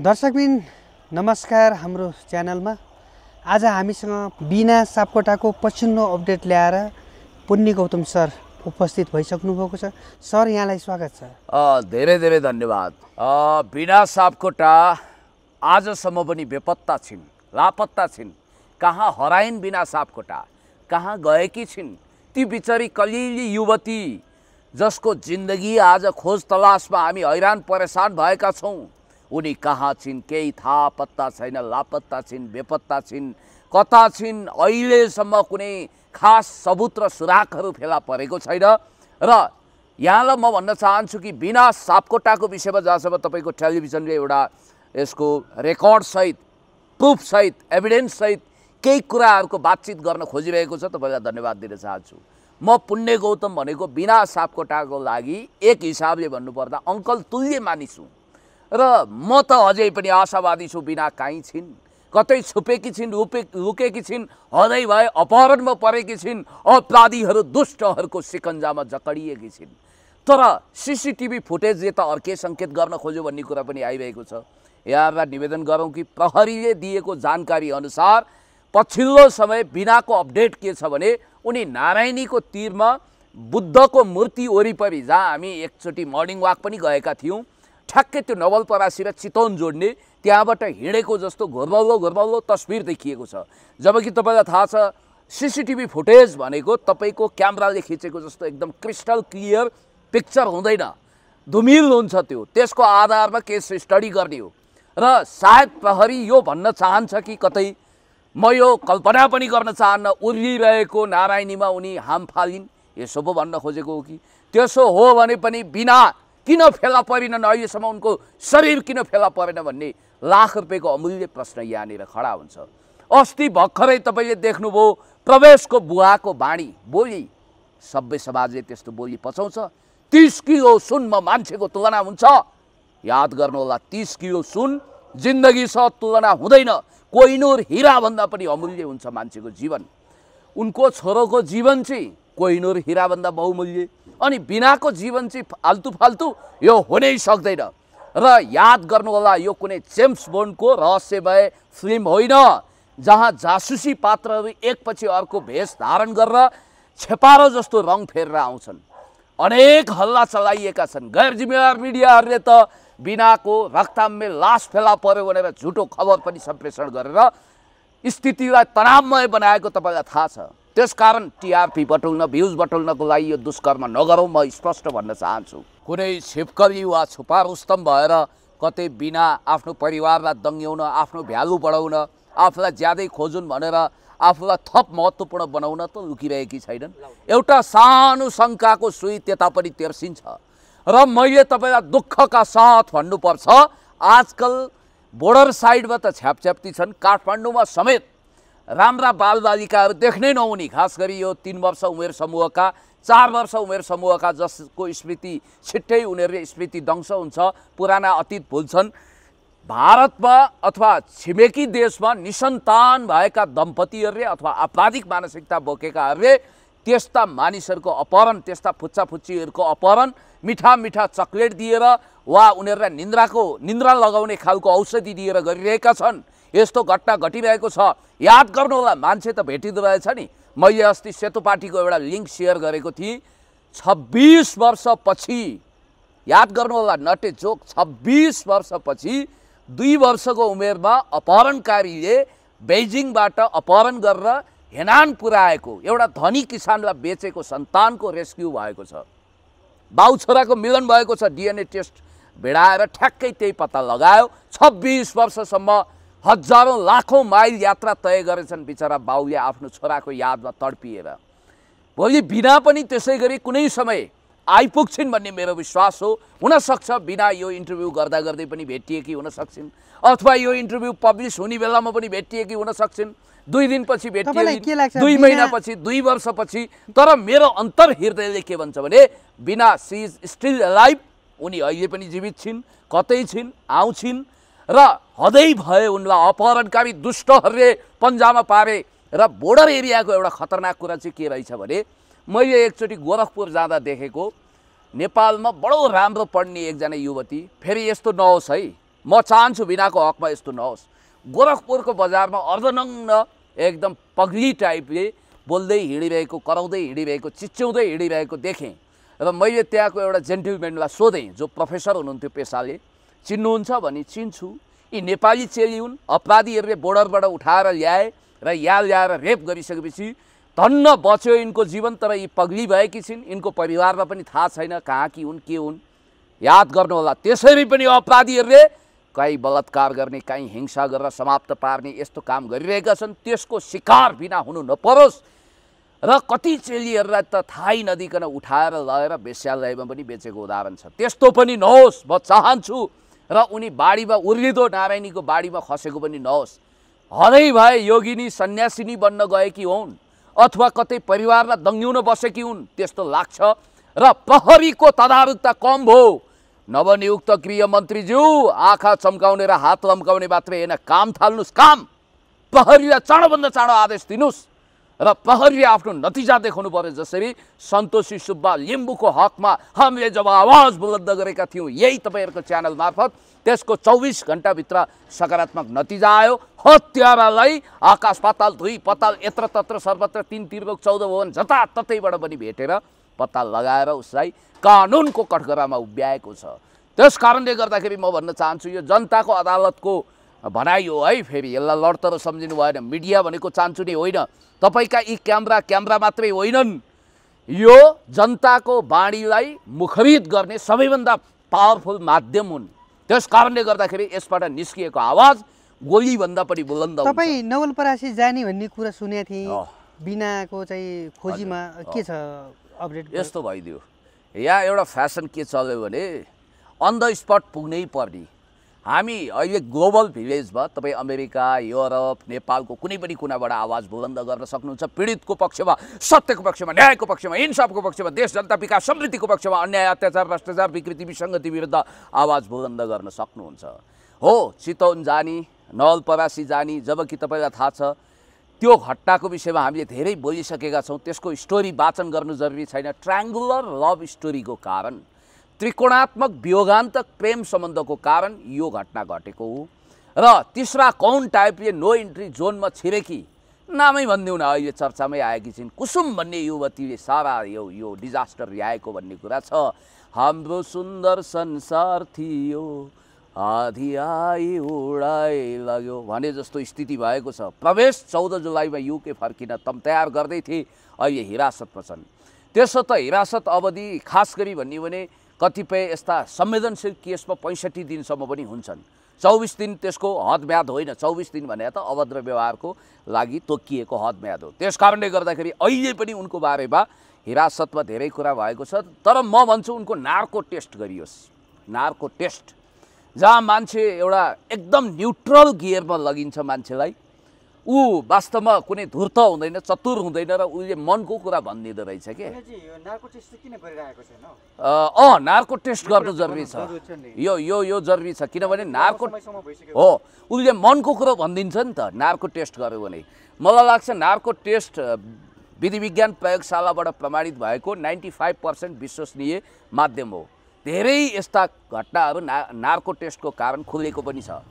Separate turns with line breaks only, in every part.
दर्शकबिन नमस्कार हाम्रो च्यानलमा आज हामीसँग बिना सापकोटाको पछिल्लो अपडेट ल्याएर पुण्य गौतम सर उपस्थित भइसक्नु भएको छ सर यहाँलाई स्वागत छ
धेरै धेरै धन्यवाद बिना सापकोटा आजसम्म पनि बेपत्ता छिन् लापत्ता छिन् कहाँ हराइन् बिना सापकोटा कहाँ गएकी छिन् ती बिचरी कलिली युवती जसको जिन्दगी आज खोज तलासमा हामी हैरान परेसान भएका छौँ उनी कहाँ छिन् केही थाहा पत्ता छैन लापत्ता छिन् बेपत्ता छिन् कता छिन् अहिलेसम्म कुनै खास सबुत र सुराखहरू फेला परेको छैन र यहाँलाई म भन्न चाहन्छु कि बिना सापकोटाको विषयमा जहाँसम्म तपाईँको टेलिभिजनले एउटा यसको रेकर्डसहित प्रुफसहित एभिडेन्ससहित केही कुराहरूको बातचित गर्न खोजिरहेको छ तपाईँलाई धन्यवाद दिन चाहन्छु म पुण्य गौतम भनेको बिना सापकोटाको लागि एक हिसाबले भन्नुपर्दा अङ्कल तुल्य मानिस हुँ र म त अझै पनि आशावादी छु बिना काहीँ छिन् कतै छुपेकी छिन् रुपे रुकेकी छिन् हदै भए अपहरणमा परेकी छिन् अपराधीहरू दुष्टहरूको सिकन्जामा जकडिएकी छिन् तर सिसिटिभी फुटेजले त अर्कै सङ्केत गर्न खोज्यो भन्ने कुरा पनि आइरहेको छ यहाँबाट निवेदन गरौँ कि प्रहरीले दिएको जानकारी अनुसार पछिल्लो समय बिनाको अपडेट के छ भने उनी नारायणीको तिरमा बुद्धको मूर्ति वरिपरि जहाँ हामी एकचोटि मर्निङ वाक पनि गएका थियौँ ठ्याक्कै त्यो नवलपरासी र चितवन जोड्ने त्यहाँबाट हिँडेको जस्तो घोरबल्लो घोरबल्लो तस्बिर देखिएको छ जबकि तपाईँलाई थाहा छ सिसिटिभी फुटेज भनेको तपाईँको क्यामेराले खिचेको जस्तो एकदम क्रिस्टल क्लियर पिक्चर हुँदैन धुमिल हुन्छ त्यो त्यसको आधारमा केस स्टडी गर्ने हो र सायद प्रहरी यो भन्न चाहन्छ कि कतै म यो कल्पना पनि गर्न चाहन्न उर्लिरहेको नारायणीमा उनी हाम फालिन् यसो पो भन्न खोजेको हो कि त्यसो हो भने पनि बिना किन फेला परेनन् अहिलेसम्म उनको शरीर किन फेला परेन भन्ने लाख रुपियाँको अमूल्य प्रश्न यहाँनिर खडा हुन्छ अस्ति भर्खरै तपाईँले देख्नुभयो प्रवेशको बुवाको बाणी बोली सबै समाजले त्यस्तो बोली पचाउँछ तिस किलो सुनमा मान्छेको तुलना हुन्छ याद गर्नुहोला तिस किलो सुन जिन्दगीसँग तुलना हुँदैन कोइनोर हिराभन्दा पनि अमूल्य हुन्छ मान्छेको जीवन उनको छोरोको जीवन चाहिँ कोइनोर हिराभन्दा बहुमूल्य अनि बिनाको जीवन चाहिँ फाल्तु फाल्तु यो हुनै सक्दैन र याद गर्नुहोला यो कुनै जेम्स बोन्डको रहस्यमय फिल्म होइन जहाँ जासुसी पात्रहरू एकपछि अर्को भेष धारण गरेर छेपारो जस्तो रङ फेरेर आउँछन् अनेक हल्ला चलाइएका छन् गैर जिम्मेवार मिडियाहरूले त बिनाको रक्ताम्य लास फेला पऱ्यो भनेर झुटो खबर पनि सम्प्रेषण गरेर स्थितिलाई तनावमय बनाएको तपाईँलाई थाहा छ त्यस कारण टिआरपी बटुल्न भ्युज बटुल्नको लागि यो दुष्कर्म नगरौँ म स्पष्ट भन्न चाहन्छु कुनै छिपकरी वा छुपा रुस्तम भएर कतै बिना आफ्नो परिवारलाई दङ्ग्याउन आफ्नो भ्यालु बढाउन आफूलाई ज्यादै खोजुन् भनेर आफूलाई थप महत्त्वपूर्ण बनाउन त लुकिरहेकी छैनन् एउटा सानो शङ्काको सुई त्यता पनि तेर्सिन्छ र मैले तपाईँलाई दुःखका साथ भन्नुपर्छ आजकल बोर्डर साइडमा त छ्यापछ्याप्ती छन् काठमाडौँमा समेत राम्रा बालबालिकाहरू देख्नै नहुने खास गरी यो तिन वर्ष उमेर समूहका चार वर्ष उमेर समूहका जसको स्मृति छिट्टै उनीहरूले स्मृति दंश हुन्छ पुराना अतीत भुल्छन् भारतमा अथवा छिमेकी देशमा निसन्तान भएका दम्पतिहरूले अथवा आपराधिक मानसिकता बोकेकाहरूले त्यस्ता मानिसहरूको अपहरण त्यस्ता फुच्चाफुच्चीहरूको अपहरण मिठा मिठा चक्लेट दिएर वा उनीहरूलाई निन्द्राको निन्द्रा लगाउने खालको औषधि दिएर गरिरहेका छन् यस्तो घटना घटिरहेको छ याद होला मान्छे त भेटिँदो रहेछ नि मैले अस्ति पार्टीको एउटा लिङ्क सेयर गरेको थिएँ छब्बिस वर्षपछि याद गर्नुहोला नटे जोक छब्बिस वर्षपछि दुई वर्षको उमेरमा अपहरणकारीले बेजिङबाट अपहरण गरेर हेनान पुर्याएको एउटा धनी किसानलाई बेचेको सन्तानको रेस्क्यु भएको छ बाउ छोराको मिलन भएको छ डिएनए टेस्ट भेडाएर ठ्याक्कै त्यही पत्ता लगायो छब्बिस वर्षसम्म हजारौँ लाखौँ माइल यात्रा तय गरेछन् बिचरा बाउले आफ्नो छोराको यादमा तडपिएर भोलि बिना पनि त्यसै गरी कुनै समय आइपुग्छिन् भन्ने मेरो विश्वास हो हुनसक्छ बिना यो इन्टरभ्यू गर्दा गर्दै पनि भेटिएकी हुन सक्छन् अथवा यो इन्टरभ्यू पब्लिस हुने बेलामा पनि भेटिएकी हुन सक्छन् दुई दिनपछि भेटिए दुई महिनापछि दुई वर्षपछि तर मेरो अन्तर हृदयले के भन्छ भने बिना सी इज स्टिल लाइफ उनी अहिले पनि जीवित छिन् कतै छिन् आउँछिन् र हदै भए उनलाई अपहरणकारी दुष्टहरूले पन्जामा पारे र बोर्डर एरियाको एउटा खतरनाक कुरा चाहिँ के रहेछ भने मैले एकचोटि गोरखपुर जाँदा देखेको नेपालमा बडो राम्रो पढ्ने एकजना युवती फेरि यस्तो नहोस् है म चाहन्छु बिनाको हकमा यस्तो नहोस् गोरखपुरको बजारमा अर्धनग्न एकदम पग्ली टाइपले बोल्दै हिँडिरहेको कराउँदै हिँडिरहेको चिच्याउँदै हिँडिरहेको देखेँ र मैले त्यहाँको एउटा जेन्टलमेनलाई सोधेँ जो प्रोफेसर हुनुहुन्थ्यो पेसाले चिन्नुहुन्छ भने चिन्छु यी नेपाली चेली हुन् अपराधीहरूले बोर्डरबाट उठाएर ल्याए र याल ल्याएर रेप गरिसकेपछि धन्न बच्यो यिनको जीवन तर यी पग्ली भएकी छिन् यिनको परिवारमा पनि थाहा छैन कहाँ कि हुन् के हुन् याद गर्नुहोला त्यसरी पनि अपराधीहरूले कहीँ बलात्कार गर्ने कहीँ हिंसा गरेर समाप्त पार्ने यस्तो काम गरिरहेका छन् त्यसको शिकार बिना हुनु नपरोस् र कति चेलीहरूलाई त थाहै नदिकन उठाएर लगेर वेश्यालयमा पनि बेचेको उदाहरण छ त्यस्तो पनि नहोस् म चाहन्छु र उनी बाढीमा उर्लिँदो नारायणीको बाढीमा खसेको पनि नहोस् हदै भए योगिनी सन्यासिनी बन्न गएकी हुन् अथवा कतै परिवारमा दङ्ग्याउन बसेकी हुन् त्यस्तो लाग्छ र प्रहरीको तदारुकता कम भयो नवनियुक्त गृह गृहमन्त्रीज्यू आँखा चम्काउने र हात लम्काउने मात्रै होइन काम थाल्नुहोस् काम प्रहरीलाई चाँडोभन्दा चाँडो आदेश दिनुहोस् र प्रहरीले आफ्नो नतिजा देखाउनु पर्यो जसरी सन्तोषी सुब्बा लिम्बूको हकमा हामीले जब आवाज बुलन्द गरेका थियौँ यही तपाईँहरूको च्यानल मार्फत त्यसको चौबिस घन्टाभित्र सकारात्मक नतिजा आयो हत्यारालाई आकाश पाताल दुई पताल यत्र तत्र सर्वत्र तिन तिर्बक चौध भवन जताततैबाट पनि भेटेर पत्ता लगाएर उसलाई कानुनको कठघरामा उभ्याएको छ त्यस कारणले गर्दाखेरि म भन्न चाहन्छु यो जनताको अदालतको भनाइयो है फेरि यसलाई लडतर सम्झिनु भएन मिडिया भनेको नै होइन तपाईँका यी क्यामरा क्यामरा मात्रै होइनन् यो जनताको बाणीलाई मुखरित गर्ने सबैभन्दा पावरफुल माध्यम हुन् त्यस कारणले गर्दाखेरि यसबाट निस्किएको आवाज गोलीभन्दा पनि बुलन्द तपाईँ
नवलपरासी जाने भन्ने कुरा सुनेको थिएँ बिनाको चाहिँ खोजीमा के छ
अपडेट यस्तो भइदियो यहाँ एउटा फेसन के चल्यो भने अन द स्पट पुग्नै पर्ने हामी अहिले ग्लोबल भिलेजमा तपाईँ अमेरिका युरोप नेपालको कुनै पनि कुनाबाट आवाज बुलन्द गर्न सक्नुहुन्छ पीडितको पक्षमा सत्यको पक्षमा न्यायको पक्षमा इन्साफको पक्षमा देश जनता विकास समृद्धिको पक्षमा अन्याय अत्याचार भ्रष्टाचार विकृति विसङ्गति विरुद्ध आवाज बुलन्द गर्न सक्नुहुन्छ हो चितौन जानी नवलपरासी जाने जबकि तपाईँलाई थाहा छ त्यो घटनाको विषयमा हामीले धेरै बोलिसकेका छौँ त्यसको स्टोरी वाचन गर्नु जरुरी छैन ट्राङ्गुलर लभ स्टोरीको कारण त्रिकोणात्मक वियोगान्तक प्रेम सम्बन्धको कारण यो घटना घटेको हो र तिस्रा कौन टाइपले नो इन्ट्री जोनमा छिरेकी नामै भनिदिउँ न अहिले चर्चामै आएकी छिन् कुसुम भन्ने युवतीले सारा यो यो डिजास्टर ल्याएको भन्ने कुरा छ हाम्रो सुन्दर संसार थियो आधी आई उडाइ लग्यो भने जस्तो स्थिति भएको छ प्रवेश चौध जुलाईमा युके फर्किन तम तयार गर्दै थिए अहिले हिरासतमा छन् त्यसो त हिरासत अवधि खास गरी भन्यो भने कतिपय यस्ता संवेदनशील केसमा पैँसठी दिनसम्म पनि हुन्छन् चौबिस दिन त्यसको हदम्याद होइन चौबिस दिन भने त अभद्र व्यवहारको लागि तोकिएको हदम्याद हो त्यस कारणले गर्दाखेरि अहिले पनि उनको बारेमा हिरासतमा धेरै कुरा भएको छ तर म भन्छु उनको नारको टेस्ट गरियोस् नारको टेस्ट जहाँ मान्छे एउटा एकदम न्युट्रल गियरमा लगिन्छ मान्छेलाई ऊ वास्तवमा कुनै धुर्त हुँदैन चतुर हुँदैन र उसले मनको कुरा भनिदिँदो रहेछ कि
अँ
नार्को टेस्ट गर्नु जरुरी छ यो यो यो जरुरी छ किनभने नार्को हो उसले मनको कुरो भनिदिन्छ नि त नार्को टेस्ट गर्यो भने मलाई लाग्छ नार्को टेस्ट विधि विज्ञान प्रयोगशालाबाट प्रमाणित भएको नाइन्टी फाइभ पर्सेन्ट विश्वसनीय माध्यम हो धेरै यस्ता घटनाहरू ना नार्को टेस्टको कारण खुलेको पनि छ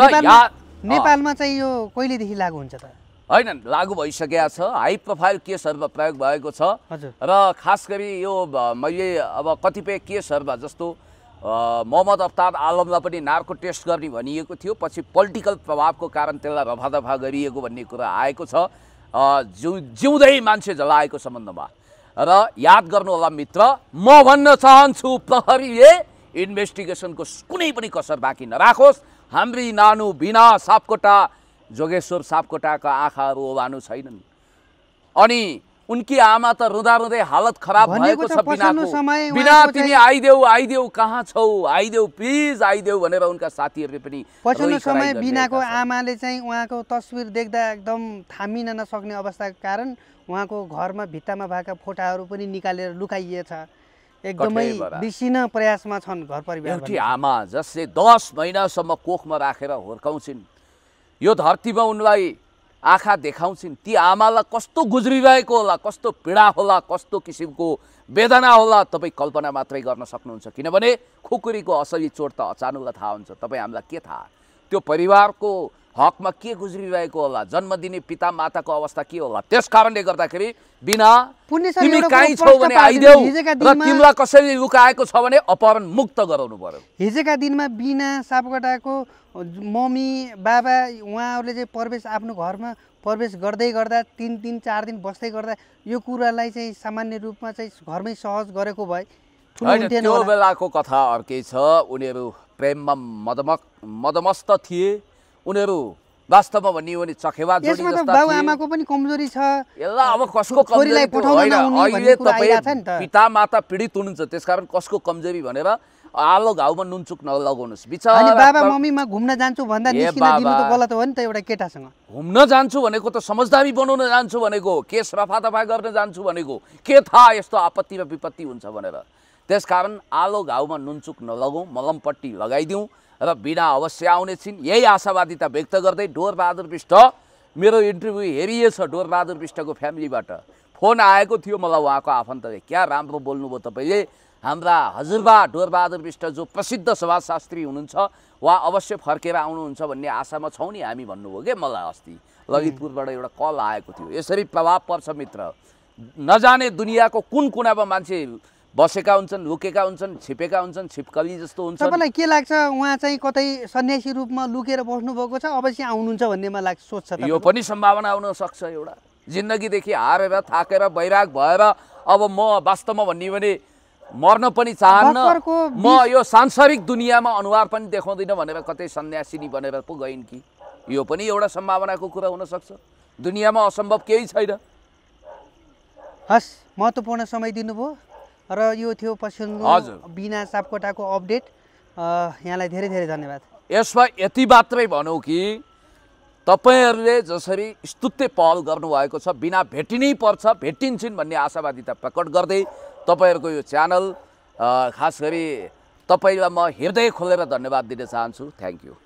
र या नेपालमा
चाहिँ यो कहिलेदेखि लागु हुन्छ त
होइन लागू भइसकेका छ हाई प्रोफाइल केसहरूमा प्रयोग भएको छ र खास गरी यो मैले अब कतिपय केसहरूमा जस्तो मोहम्मद अफ्ताब आलमलाई पनि नार्को टेस्ट गर्ने भनिएको थियो पछि पोलिटिकल प्रभावको कारण त्यसलाई रफादफा गरिएको भन्ने कुरा आएको छ जिउ जिउँदै मान्छे जलाएको सम्बन्धमा र याद गर्नु होला मित्र म भन्न चाहन्छु प्रहरीले इन्भेस्टिगेसनको कुनै पनि कसर बाँकी नराखोस् हाम्री नानु बिना सापकोटा जोगेश्वर सापकोटाका आँखाहरू ओभानु छैनन् अनि उनकी आमा त रुँदा रुँदै हालत खराब भएको छ बिना तिमी आइदेऊ आइदेऊ कहाँ छौ आइदेऊ प्लिज आइदेऊ भनेर उनका साथीहरूले पनि पछिल्लो समय बिनाको
आमाले चाहिँ उहाँको तस्विर देख्दा एकदम थामिन नसक्ने अवस्थाको कारण उहाँको घरमा भित्तामा भएका फोटाहरू पनि निकालेर लुकाइएछ एकदमै बिसिन प्रयासमा छन् घर परिवार एउटी
आमा जसले दस महिनासम्म कोखमा राखेर हुर्काउँछिन् यो धरतीमा उनलाई आँखा देखाउँछिन् ती आमालाई कस्तो गुज्रिरहेको होला कस्तो पीडा होला कस्तो किसिमको वेदना होला तपाईँ कल्पना मात्रै गर्न सक्नुहुन्छ किनभने खुकुरीको असली चोट त अचानकलाई थाहा हुन्छ तपाईँ हामीलाई के थाहा त्यो परिवारको हकमा के गुज्रिरहेको होला जन्म दिने पिता माताको अवस्था के होला त्यस कारणले गर्दाखेरि बिना
तिमी कहीँ भने आइदेऊ र तिमीलाई
कसरी लुकाएको छ भने अपहरण मुक्त गराउनु पर्यो
हिजोका दिनमा बिना सापकोटाको मम्मी बाबा उहाँहरूले चाहिँ प्रवेश आफ्नो घरमा प्रवेश गर्दै गर्दा तिन दिन चार दिन बस्दै गर्दा यो कुरालाई चाहिँ सामान्य रूपमा चाहिँ घरमै सहज गरेको भए त्यो
बेलाको कथा अर्कै छ उनीहरू प्रेममा मदमक मदमस्त थिए उनीहरू वास्तवमा भनियो भने चखेवा पनि कमजोरी छ अब कसको कमजोरी अहिले पिता माता पीडित हुनुहुन्छ त्यसकारण कसको कमजोरी भनेर आलो घाउमा नुनचुक नलगाउनुहोस् बिचारा बाबा
मम्मीमा घुम्न जान्छु भन्दा त गलत हो नि त एउटा केटासँग
घुम्न जान्छु भनेको त समझदारी बनाउन जान्छु भनेको के सफा तफा गर्न जान्छु भनेको के थाहा यस्तो आपत्ति र विपत्ति हुन्छ भनेर त्यसकारण आलो घाउमा नुनचुक नलगाउँ मलमपट्टि लगाइदिउँ र बिना अवश्य आउनेछिन् यही आशावादिता व्यक्त गर्दै डोरबहादुर विष्ट मेरो इन्टरभ्यू हेरिएछ डोरबहादुर विष्टको फ्यामिलीबाट फोन आएको थियो मलाई उहाँको आफन्तले क्या राम्रो बोल्नुभयो तपाईँले हाम्रा हजुरबा डोरबहादुर विष्ट जो प्रसिद्ध समाजशास्त्री हुनुहुन्छ उहाँ अवश्य फर्केर आउनुहुन्छ भन्ने आशामा छौँ नि हामी भन्नुभयो क्या मलाई अस्ति ललितपुरबाट एउटा कल आएको थियो यसरी प्रभाव पर्छ मित्र नजाने दुनियाँको कुन कुनामा मान्छे बसेका हुन्छन् लुकेका हुन्छन् छिपेका हुन्छन् छिपकली जस्तो हुन्छ तपाईँलाई
के लाग्छ उहाँ चाहिँ कतै सन्यासी रूपमा लुकेर बस्नुभएको छ अवश्य आउनुहुन्छ मलाई लाग्छ सोध्छ यो पनि
सम्भावना आउन सक्छ एउटा जिन्दगीदेखि हारेर थाकेर बैराग भएर अब म वास्तवमा भन्यो भने मर्न पनि चाहन्न म यो सांसारिक दुनियाँमा अनुहार पनि देखाउँदिनँ भनेर कतै सन्यासिनी बनेर पो गइन् कि यो पनि एउटा सम्भावनाको कुरा हुनसक्छ दुनियाँमा असम्भव केही छैन
हस् महत्त्वपूर्ण समय दिनुभयो र यो थियो पश्चिम बिना सापकोटाको अपडेट यहाँलाई धेरै धेरै धन्यवाद
यसमा यति मात्रै भनौँ कि तपाईँहरूले जसरी स्तुत्य पहल गर्नुभएको छ बिना भेटिनै पर्छ भेटिन्छन् भन्ने आशावादिता प्रकट गर्दै तपाईँहरूको यो च्यानल खास गरी तपाईँलाई म हृदय खोलेर धन्यवाद दिन चाहन्छु थ्याङ्क यू